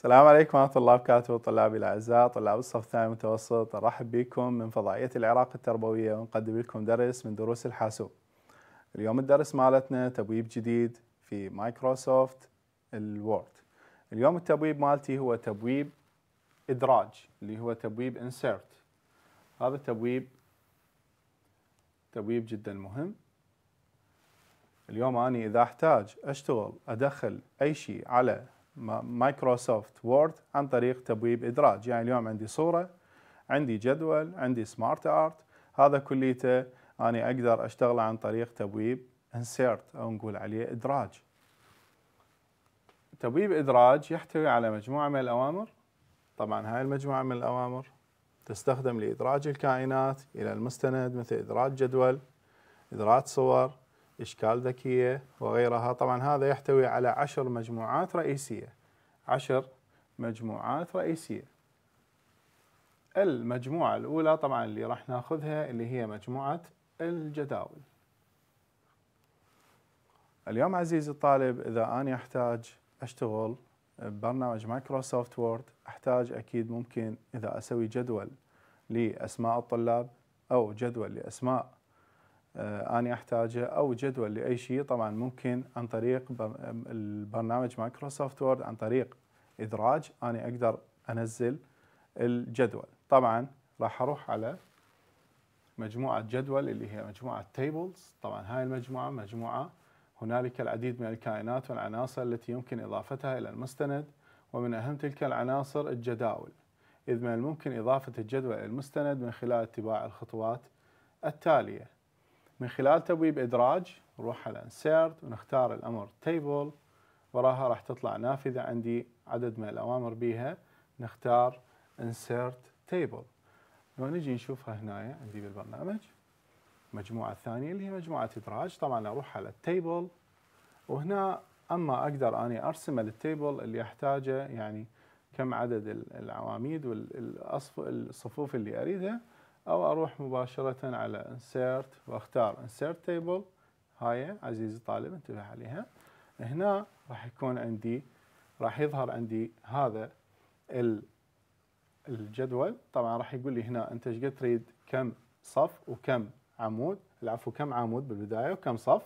السلام عليكم ورحمة الله وبركاته طلابي الأعزاء طلاب الصف الثاني المتوسط أرحب بكم من فضائية العراق التربوية ونقدم لكم درس من دروس الحاسوب اليوم الدرس مالتنا تبويب جديد في مايكروسوفت الوورد اليوم التبويب مالتي هو تبويب إدراج اللي هو تبويب إنسيرت هذا تبويب تبويب جدا مهم اليوم أنا إذا أحتاج أشتغل أدخل أي شيء على مايكروسوفت وورد عن طريق تبويب إدراج يعني اليوم عندي صورة عندي جدول عندي سمارت ارت هذا كليته أنا أقدر أشتغله عن طريق تبويب انسيرت أو نقول عليه إدراج تبويب إدراج يحتوي على مجموعة من الأوامر طبعا هاي المجموعة من الأوامر تستخدم لإدراج الكائنات إلى المستند مثل إدراج جدول إدراج صور إشكال ذكية وغيرها طبعا هذا يحتوي على عشر مجموعات رئيسية عشر مجموعات رئيسية المجموعة الأولى طبعا اللي راح ناخذها اللي هي مجموعة الجداول اليوم عزيزي الطالب إذا أنا أحتاج أشتغل ببرنامج مايكروسوفت وورد أحتاج أكيد ممكن إذا أسوي جدول لأسماء الطلاب أو جدول لأسماء آه، أنا أحتاجه أو جدول لأي شيء طبعا ممكن عن طريق البرنامج مايكروسوفت وورد عن طريق إدراج أنا أقدر أنزل الجدول طبعا راح أروح على مجموعة جدول اللي هي مجموعة تيبلز طبعا هاي المجموعة مجموعة هنالك العديد من الكائنات والعناصر التي يمكن إضافتها إلى المستند ومن أهم تلك العناصر الجداول إذ من الممكن إضافة الجدول إلى المستند من خلال اتباع الخطوات التالية من خلال تبويب إدراج نروح على انسيرت ونختار الأمر تيبل وراها راح تطلع نافذة عندي عدد من الأوامر بيها نختار انسيرت تيبل لو نجي نشوفها هنا عندي بالبرنامج مجموعة الثانية اللي هي مجموعة إدراج طبعا أروح على التيبل وهنا أما أقدر أني أرسم للتيبل اللي أحتاجه يعني كم عدد العواميد والصفوف اللي أريدها او اروح مباشره على insert واختار insert table هاي عزيزي الطالب انتبه عليها هنا راح يكون عندي راح يظهر عندي هذا الجدول طبعا راح يقول لي هنا انت ايش قد تريد كم صف وكم عمود العفو كم عمود بالبدايه وكم صف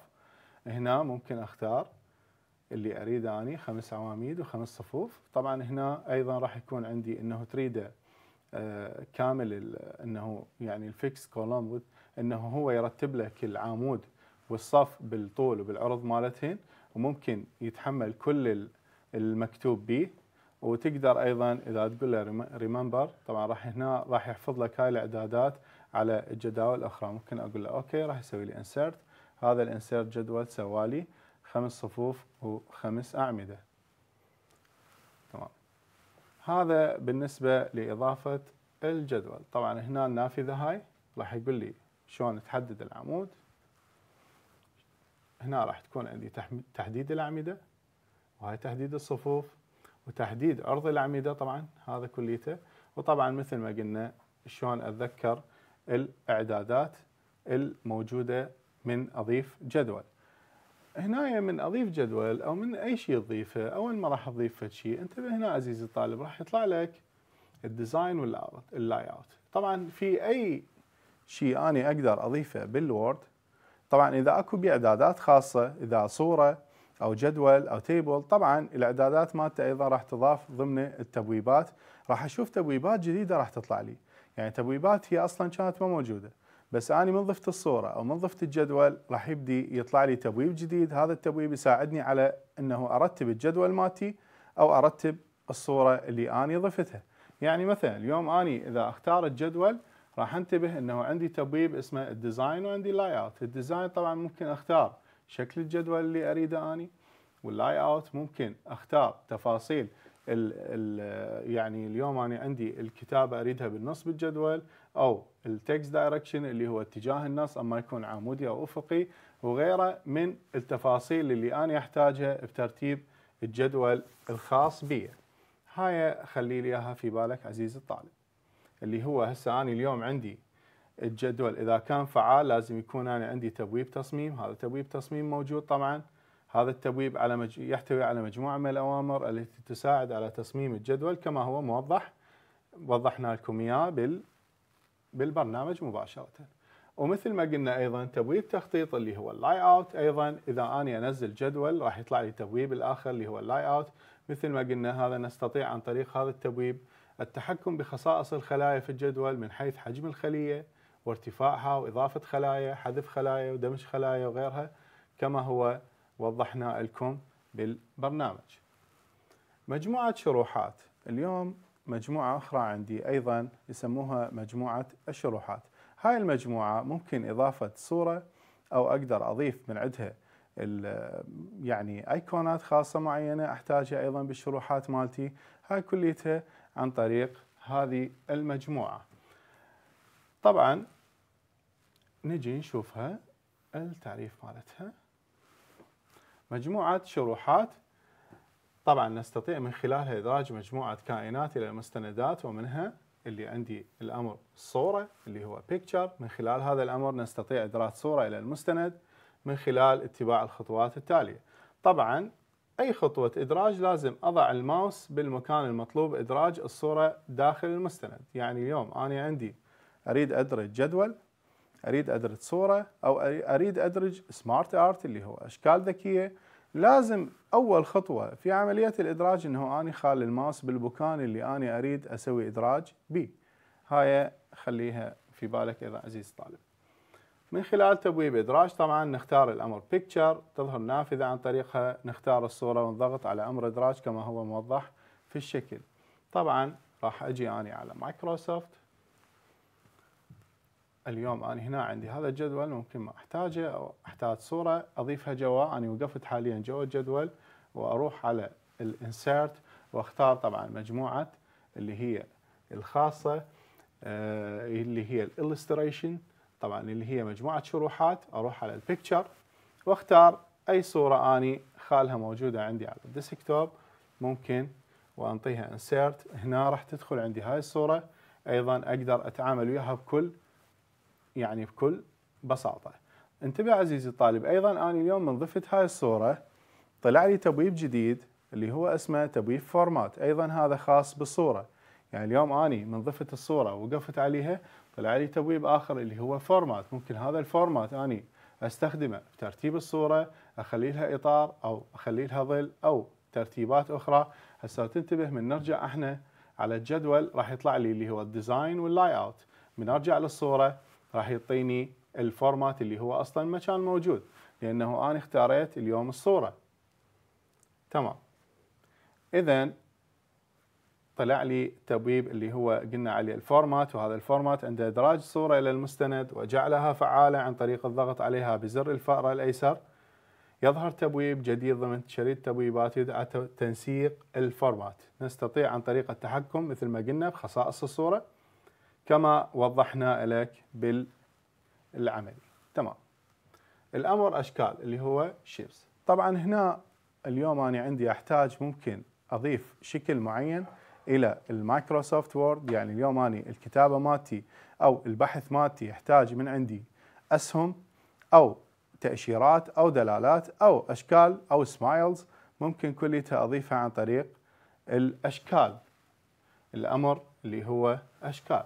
هنا ممكن اختار اللي اريده اني خمس عواميد وخمس صفوف طبعا هنا ايضا راح يكون عندي انه تريده كامل انه يعني الفيكس كولوم انه هو يرتب لك العمود والصف بالطول وبالعرض مالتهن وممكن يتحمل كل المكتوب به وتقدر ايضا اذا تقول له ريمبر طبعا راح هنا راح يحفظ لك هاي الاعدادات على الجداول الاخرى ممكن اقول له اوكي راح يسوي لي انسرت هذا الانسرت جدول سوالي خمس صفوف وخمس اعمده هذا بالنسبه لاضافه الجدول طبعا هنا النافذه هاي راح يقول لي شلون تحدد العمود هنا راح تكون عندي تحديد الاعمده وهاي تحديد الصفوف وتحديد عرض الاعمده طبعا هذا كليته وطبعا مثل ما قلنا شلون اتذكر الاعدادات الموجوده من اضيف جدول هنا من اضيف جدول او من اي شيء تضيفه اول ما راح تضيف شيء انتبه هنا عزيزي الطالب راح يطلع لك الديزاين واللاي اوت طبعا في اي شيء اني اقدر اضيفه بالوورد طبعا اذا اكو باعدادات خاصه اذا صوره او جدول او تيبل طبعا الاعدادات مالته ايضا راح تضاف ضمن التبويبات راح اشوف تبويبات جديده راح تطلع لي يعني تبويبات هي اصلا كانت ما موجوده بس أنا من ضفت الصورة أو من ضفت الجدول راح يبدي يطلع لي تبويب جديد هذا التبويب يساعدني على أنه أرتب الجدول مالتي أو أرتب الصورة اللي أنا ضفتها يعني مثلا اليوم أنا إذا اختار الجدول راح انتبه أنه عندي تبويب اسمه الديزاين وعندي اللاي اوت الديزاين طبعا ممكن أختار شكل الجدول اللي أريده أنا واللاي اوت ممكن أختار تفاصيل الـ الـ يعني اليوم انا عندي الكتابه اريدها بالنص بالجدول او التكست دايركشن اللي هو اتجاه النص اما يكون عمودي او افقي وغيره من التفاصيل اللي انا احتاجها بترتيب الجدول الخاص بي هاي خلي لي اياها في بالك عزيزي الطالب اللي هو هسه انا اليوم عندي الجدول اذا كان فعال لازم يكون انا عندي تبويب تصميم هذا تبويب تصميم موجود طبعا هذا التبويب على مج... يحتوي على مجموعة من الأوامر التي تساعد على تصميم الجدول كما هو موضح وضحنا لكم إياه بال... بالبرنامج مباشرة ومثل ما قلنا أيضا تبويب تخطيط اللي هو اللاي أوت أيضا إذا أنا أنزل جدول راح يطلع لي تبويب الآخر اللي هو اللاي أوت مثل ما قلنا هذا نستطيع عن طريق هذا التبويب التحكم بخصائص الخلايا في الجدول من حيث حجم الخلية وارتفاعها وإضافة خلايا حذف خلايا ودمج خلايا وغيرها كما هو وضحنا لكم بالبرنامج مجموعة شروحات اليوم مجموعة أخرى عندي أيضا يسموها مجموعة الشروحات هاي المجموعة ممكن إضافة صورة أو أقدر أضيف من عندها يعني ايقونات خاصه معينه احتاجها ايضا بالشروحات مالتي هاي كليتها عن طريق هذه المجموعه طبعا نجي نشوفها التعريف مالتها مجموعة شروحات طبعا نستطيع من خلالها إدراج مجموعة كائنات إلى المستندات ومنها اللي عندي الأمر صورة اللي هو picture من خلال هذا الأمر نستطيع إدراج صورة إلى المستند من خلال اتباع الخطوات التالية طبعا أي خطوة إدراج لازم أضع الماوس بالمكان المطلوب إدراج الصورة داخل المستند يعني اليوم أنا عندي أريد أدرج جدول اريد ادرج صوره او اريد ادرج سمارت ارت اللي هو اشكال ذكيه لازم اول خطوه في عمليه الادراج انه اني خال الماوس بالبكان اللي اني اريد اسوي ادراج به هاي خليها في بالك اذا عزيز طالب من خلال تبويب ادراج طبعا نختار الامر بيكتشر تظهر نافذه عن طريقها نختار الصوره ونضغط على امر ادراج كما هو موضح في الشكل طبعا راح اجي اني على مايكروسوفت اليوم أنا هنا عندي هذا الجدول ممكن ما أحتاجه أو أحتاج صورة أضيفها جوا أنا وقفت حاليا جوا الجدول وأروح على الانسيرت واختار طبعا مجموعة اللي هي الخاصة آه اللي هي الالستريشن طبعا اللي هي مجموعة شروحات أروح على البيكتشر واختار أي صورة أني خالها موجودة عندي على الديسكتوب ممكن وأنطيها انسيرت هنا راح تدخل عندي هاي الصورة أيضا أقدر أتعامل وياها بكل يعني بكل بساطة انتبه عزيزي الطالب أيضا أنا اليوم من ضفت هاي الصورة طلع لي تبويب جديد اللي هو اسمه تبويب فورمات أيضا هذا خاص بالصورة يعني اليوم أني من ضفت الصورة وقفت عليها طلع لي تبويب آخر اللي هو فورمات ممكن هذا الفورمات أني استخدمه في ترتيب الصورة اخلي لها اطار او اخلي لها ظل او ترتيبات اخرى هسه تنتبه من نرجع احنا على الجدول راح يطلع لي اللي هو الديزاين واللاي اوت من ارجع للصورة راح يعطيني الفورمات اللي هو اصلا ما كان موجود لانه انا اختاريت اليوم الصوره تمام اذا طلع لي تبويب اللي هو قلنا عليه الفورمات وهذا الفورمات عند ادراج صوره الى المستند وجعلها فعاله عن طريق الضغط عليها بزر الفأرة الايسر يظهر تبويب جديد ضمن شريط تبويبات يدعى تنسيق الفورمات نستطيع عن طريق التحكم مثل ما قلنا بخصائص الصوره كما وضحنا لك بالعملي تمام الأمر أشكال اللي هو شيبس طبعا هنا اليوم أنا عندي أحتاج ممكن أضيف شكل معين إلى المايكروسوفت وورد يعني اليوم أنا الكتابة مالتي أو البحث مالتي يحتاج من عندي أسهم أو تأشيرات أو دلالات أو أشكال أو سمايلز ممكن كليتها أضيفها عن طريق الأشكال الأمر اللي هو أشكال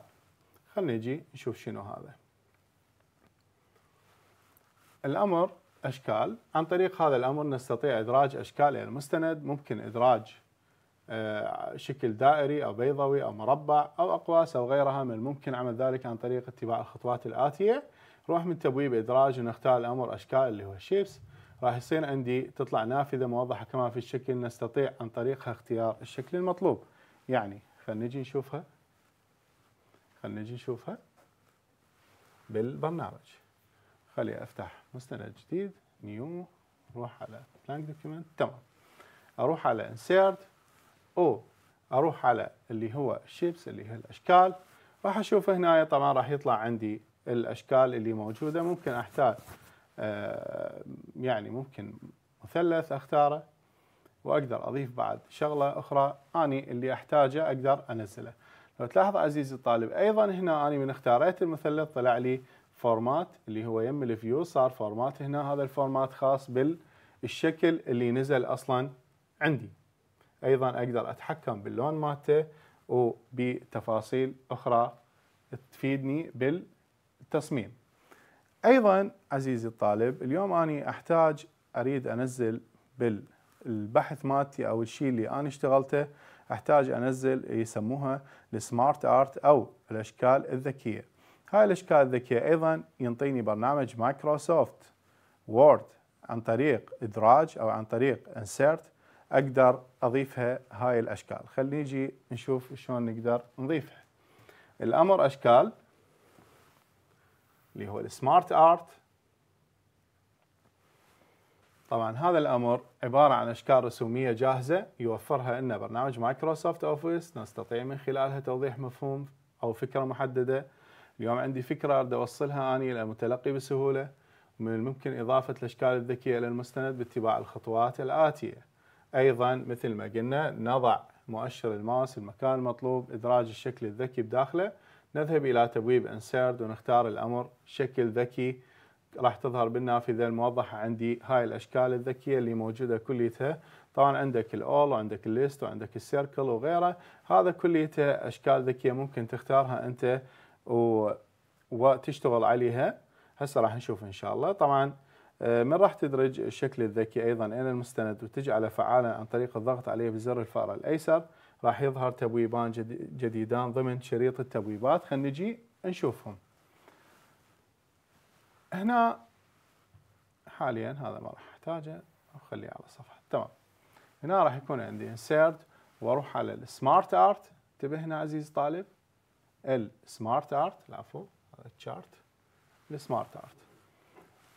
خلينا نجي نشوف شنو هذا الأمر أشكال عن طريق هذا الأمر نستطيع إدراج أشكال إلى يعني المستند ممكن إدراج آه، شكل دائري أو بيضوي أو مربع أو أقواس أو غيرها من الممكن عمل ذلك عن طريق اتباع الخطوات الآتية نروح من تبويب إدراج ونختار الأمر أشكال اللي هو شيبس راح يصير عندي تطلع نافذة موضحة كما في الشكل نستطيع عن طريقها اختيار الشكل المطلوب يعني نجي نشوفها خلينا نجي نشوفها بالبرنامج خلي افتح مستند جديد نيو نروح على بلانك دوكيومنت تمام اروح على انسيرت او اروح على اللي هو الشيبس اللي هي الاشكال راح اشوف هنا طبعا راح يطلع عندي الاشكال اللي موجوده ممكن احتاج آه يعني ممكن مثلث اختاره واقدر اضيف بعد شغله اخرى اني اللي احتاجه اقدر انزله لو تلاحظ عزيزي الطالب ايضا هنا انا من اختاريت المثلث طلع لي فورمات اللي هو يم الفيو صار فورمات هنا هذا الفورمات خاص بالشكل اللي نزل اصلا عندي ايضا اقدر اتحكم باللون مالته وبتفاصيل اخرى تفيدني بالتصميم ايضا عزيزي الطالب اليوم اني احتاج اريد انزل بالبحث مالتي او الشيء اللي انا اشتغلته احتاج انزل إيه، يسموها السمارت ارت او الاشكال الذكيه هاي الاشكال الذكيه ايضا ينطيني برنامج مايكروسوفت وورد عن طريق ادراج او عن طريق انسرت اقدر اضيفها هاي الاشكال خلينا نجي نشوف شلون نقدر نضيفها الامر اشكال اللي هو السمارت ارت طبعا هذا الامر عباره عن اشكال رسوميه جاهزه يوفرها لنا برنامج مايكروسوفت اوفيس نستطيع من خلالها توضيح مفهوم او فكره محدده اليوم عندي فكره اريد اوصلها اني الى المتلقي بسهوله من الممكن اضافه الاشكال الذكيه الى المستند باتباع الخطوات الاتيه ايضا مثل ما قلنا نضع مؤشر الماوس المكان المطلوب ادراج الشكل الذكي بداخله نذهب الى تبويب انسيرد ونختار الامر شكل ذكي راح تظهر بالنافذه الموضحه عندي هاي الاشكال الذكيه اللي موجوده كليتها طبعا عندك الاول وعندك الليست وعندك السيركل وغيره هذا كليتها اشكال ذكيه ممكن تختارها انت و... وتشتغل عليها هسه راح نشوف ان شاء الله طبعا آه، من راح تدرج الشكل الذكي ايضا الى المستند وتجعله فعالا عن طريق الضغط عليه بزر الفأرة الايسر راح يظهر تبويبان جديدان ضمن شريط التبويبات خلينا نجي نشوفهم هنا حاليا هذا ما راح احتاجه اخليه على صفحه تمام هنا راح يكون عندي انسيرت واروح على السمارت ارت انتبه هنا عزيزي الطالب السمارت ارت العفو هذا التشارت السمارت ارت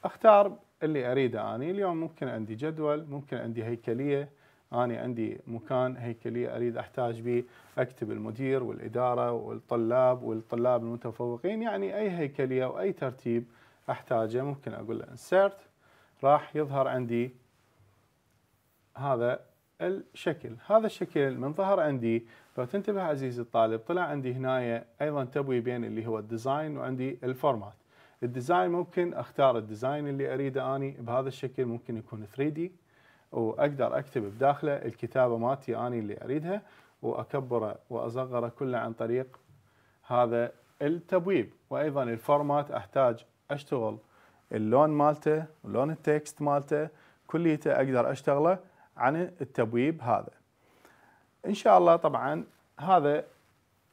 اختار اللي اريده اني اليوم ممكن عندي جدول ممكن عندي هيكليه اني عندي مكان هيكليه اريد احتاج به اكتب المدير والاداره والطلاب والطلاب المتفوقين يعني اي هيكليه واي ترتيب احتاجه ممكن اقول له insert راح يظهر عندي هذا الشكل هذا الشكل من ظهر عندي لو تنتبه عزيزي الطالب طلع عندي هنا ايضا تبوي بين اللي هو الديزاين وعندي الفورمات الديزاين ممكن اختار الديزاين اللي اريده اني بهذا الشكل ممكن يكون 3D واقدر اكتب بداخله الكتابه مالتي اني اللي اريدها واكبره واصغره كله عن طريق هذا التبويب وايضا الفورمات احتاج اشتغل اللون مالته ولون التكست مالته كليته اقدر اشتغله عن التبويب هذا ان شاء الله طبعا هذا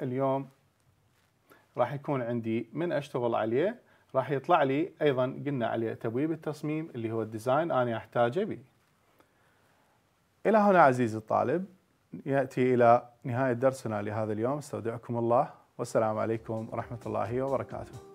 اليوم راح يكون عندي من اشتغل عليه راح يطلع لي ايضا قلنا عليه تبويب التصميم اللي هو الديزاين انا احتاجه به الى هنا عزيزي الطالب ياتي الى نهايه درسنا لهذا اليوم استودعكم الله والسلام عليكم ورحمه الله وبركاته